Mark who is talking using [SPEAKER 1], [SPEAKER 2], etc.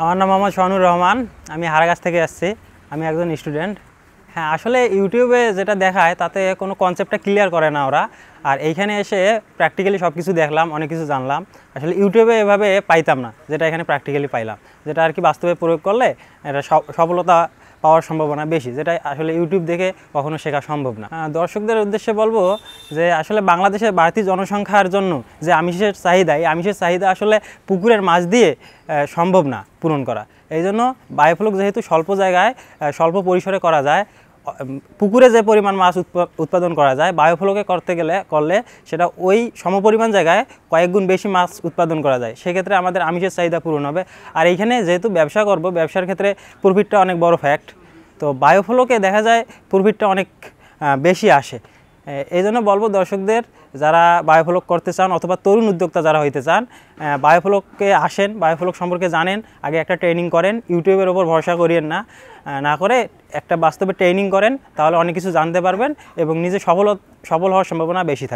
[SPEAKER 1] আমার নাম মোহাম্মদ শাহানুর রহমান আমি হারাগাছ থেকে আসছি আমি একজন স্টুডেন্ট হ্যাঁ আসলে ইউটিউবে যেটা দেখায় তাতে কোনো কনসেপ্টটা ক্লিয়ার করে না ওরা আর এইখানে এসে প্র্যাকটিক্যালি সব কিছু দেখলাম অনেক কিছু জানলাম আসলে ইউটিউবে এভাবে পাইতাম না যেটা এখানে প্র্যাকটিক্যালি পাইলাম যেটা আর কি বাস্তবে প্রয়োগ করলে এটা সফলতা পাওয়ার সম্ভাবনা বেশি যেটা আসলে ইউটিউব দেখে কখনো শেখা সম্ভব না দর্শকদের উদ্দেশ্যে বলবো যে আসলে বাংলাদেশের বাড়তি জনসংখ্যার জন্য যে আমিষের চাহিদা এই আমিষের চাহিদা আসলে পুকুরের মাছ দিয়ে সম্ভব না পূরণ করা এই জন্য বায়োফ্লক যেহেতু স্বল্প জায়গায় স্বল্প পরিসরে করা যায় পুকুরে যে পরিমাণ মাছ উৎপাদন করা যায় বায়োফ্লকে করতে গেলে করলে সেটা ওই সমপরিমাণ জায়গায় কয়েকগুণ বেশি মাছ উৎপাদন করা যায় সেক্ষেত্রে আমাদের আমিষের চাহিদা পূরণ হবে আর এইখানে যেহেতু ব্যবসা করব ব্যবসার ক্ষেত্রে প্রফিটটা অনেক বড় ফ্যাক্ট তো বায়োফ্লোকে দেখা যায় প্রফিটটা অনেক বেশি আসে এই জন্য বলবো দর্শকদের যারা বায়োফ্লক করতে চান অথবা তরুণ উদ্যোক্তা যারা হইতে চান বায়োফ্লককে আসেন বায়োফ্লক সম্পর্কে জানেন আগে একটা ট্রেনিং করেন ইউটিউবের ওপর ভরসা করিয়েন না না করে একটা বাস্তবে ট্রেনিং করেন তাহলে অনেক কিছু জানতে পারবেন এবং নিজে সফল সফল হওয়ার সম্ভাবনা বেশি থাকে